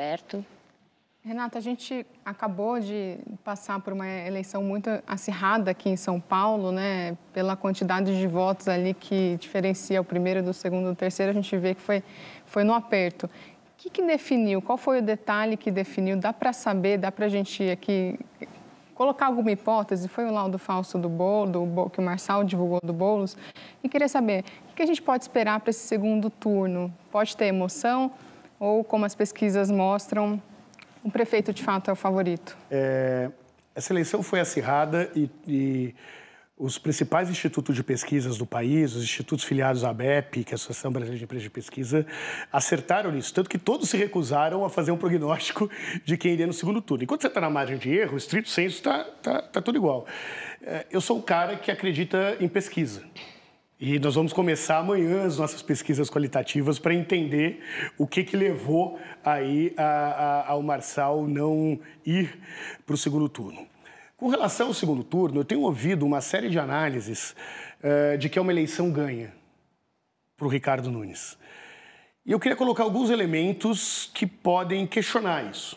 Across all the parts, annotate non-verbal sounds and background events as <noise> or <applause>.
aberto. Renata, a gente acabou de passar por uma eleição muito acirrada aqui em São Paulo, né? Pela quantidade de votos ali que diferencia o primeiro do segundo do terceiro, a gente vê que foi, foi no aperto. O que, que definiu? Qual foi o detalhe que definiu? Dá para saber, dá para a gente aqui colocar alguma hipótese? Foi o laudo falso do bolo, que o Marçal divulgou do Boulos? E queria saber, o que a gente pode esperar para esse segundo turno? Pode ter emoção? Ou, como as pesquisas mostram, o prefeito de fato é o favorito? É, essa eleição foi acirrada e, e, os principais institutos de pesquisas do país, os institutos filiados à ABEP, que é a Associação Brasileira de Empresas de Pesquisa, acertaram nisso. Tanto que todos se recusaram a fazer um prognóstico de quem iria no segundo turno. Enquanto você está na margem de erro, o estrito senso está tá, tá tudo igual. É, eu sou um cara que acredita em pesquisa. E nós vamos começar amanhã as nossas pesquisas qualitativas para entender o que, que levou aí a, a, ao Marçal não ir para o segundo turno. Com relação ao segundo turno, eu tenho ouvido uma série de análises uh, de que é uma eleição ganha para o Ricardo Nunes. E eu queria colocar alguns elementos que podem questionar isso.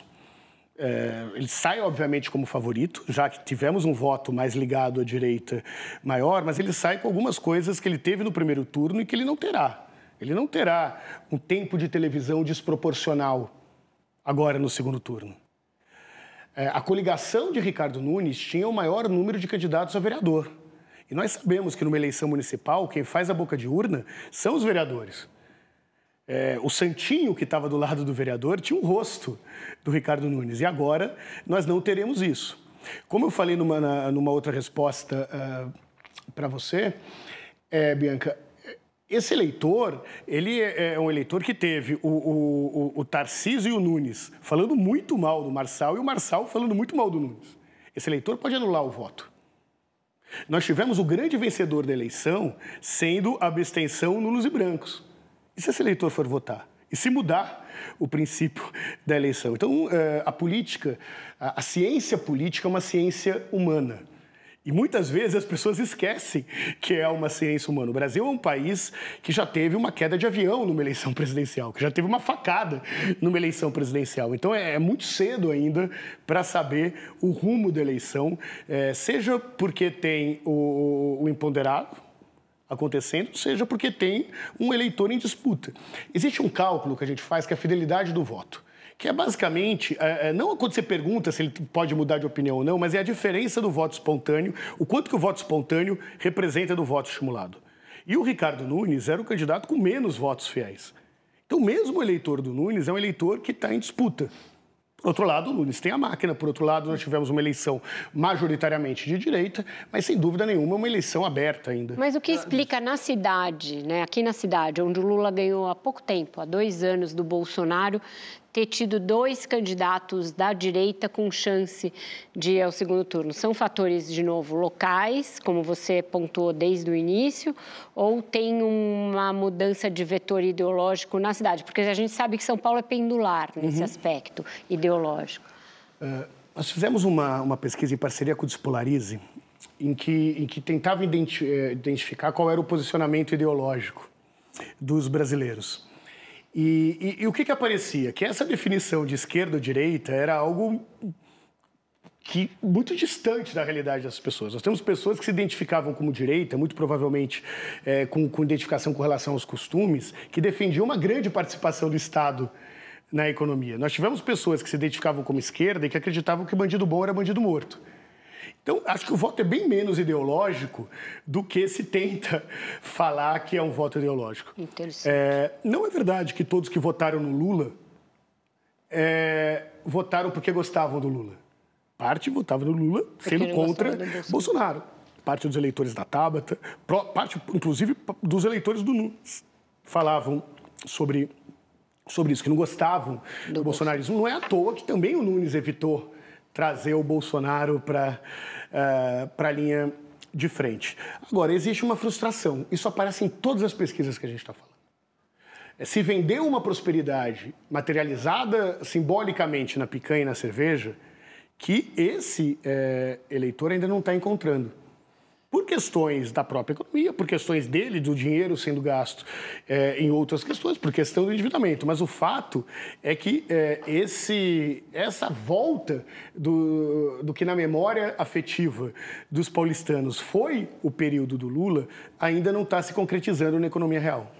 É, ele sai, obviamente, como favorito, já que tivemos um voto mais ligado à direita maior, mas ele sai com algumas coisas que ele teve no primeiro turno e que ele não terá. Ele não terá um tempo de televisão desproporcional agora no segundo turno. É, a coligação de Ricardo Nunes tinha o maior número de candidatos a vereador. E nós sabemos que numa eleição municipal, quem faz a boca de urna são os vereadores. É, o santinho que estava do lado do vereador tinha o um rosto do Ricardo Nunes. E agora nós não teremos isso. Como eu falei numa, numa outra resposta uh, ah, para você, é, Bianca, esse eleitor, ele é, é um eleitor que teve o, o, o Tarcísio e o Nunes falando muito mal do Marçal e o Marçal falando muito mal do Nunes. Esse eleitor pode anular o voto. Nós tivemos o grande vencedor da eleição sendo a abstenção nulos e brancos. E se esse eleitor for votar? E se mudar o princípio <laughs> da eleição? Então, eh, a política, a ciência política é uma ciência humana. E muitas vezes as pessoas esquecem que é uma ciência humana. O Brasil é um país que já teve uma queda de avião numa eleição <laughs> presidencial, que já teve uma facada numa eleição presidencial. Então é, é muito cedo ainda para saber o rumo da eleição, eh, seja porque tem o imponderável, acontecendo, seja porque tem um eleitor em disputa. Existe um cálculo que a gente faz que é a fidelidade do voto que é basicamente, é, é, não quando você pergunta se ele pode mudar de opinião ou não, mas é a diferença do voto espontâneo, o quanto que o voto espontâneo representa do voto estimulado. E o Ricardo Nunes era o candidato com menos votos fiéis. Então, mesmo o eleitor do Nunes é um eleitor que está em disputa. Por outro lado, o Nunes tem a máquina, por outro lado, nós tivemos uma eleição majoritariamente de direita, mas sem dúvida nenhuma uma eleição aberta ainda. Mas o que explica na cidade, né, aqui na cidade, onde o Lula ganhou há pouco tempo, há dois anos do Bolsonaro, ter tido dois candidatos da direita com chance de ir ao segundo turno? São fatores, de novo, locais, como você pontuou desde o início, ou tem uma mudança de vetor ideológico na cidade? Porque a gente sabe que São Paulo é pendular nesse uhum. aspecto ideológico. Uh, nós fizemos uma, uma pesquisa em parceria com o Despolarize, em que, em que tentava identi eh, identificar qual era o posicionamento ideológico dos brasileiros. E, e, e, o que, que aparecia? Que essa definição de esquerda ou direita era algo que muito distante da realidade das pessoas. Nós temos pessoas que se identificavam como direita, muito provavelmente é, com, com identificação com relação aos costumes, que defendiam uma grande participação do Estado na economia. Nós tivemos pessoas que se identificavam como esquerda e que acreditavam que bandido bom era bandido morto. Então, acho que o voto é bem menos ideológico do que se tenta <laughs> falar que é um voto ideológico. Interessante. É, não é verdade que todos que votaram no Lula é, votaram porque gostavam do Lula. Parte votava no Lula sendo contra Bolsonaro. Bolsonaro. Parte dos eleitores da Tabata, parte, inclusive, dos eleitores do Nunes falavam sobre, sobre isso, que não gostavam do, do bolsonarismo. Bolsonaro. Não é à toa que também o Nunes evitou trazer o Bolsonaro para uh, eh, a linha de frente. Agora, existe uma frustração. Isso aparece em todas as pesquisas que a gente está falando. É, se vender uma prosperidade materializada simbolicamente na picanha e na cerveja, que esse eh, eleitor ainda não está encontrando por questões da própria economia, por questões dele, do dinheiro sendo gasto é, em outras questões, por questão do endividamento. Mas o fato é que é, esse, essa volta do, do que na memória afetiva dos paulistanos foi o período do Lula ainda não está se concretizando na economia real.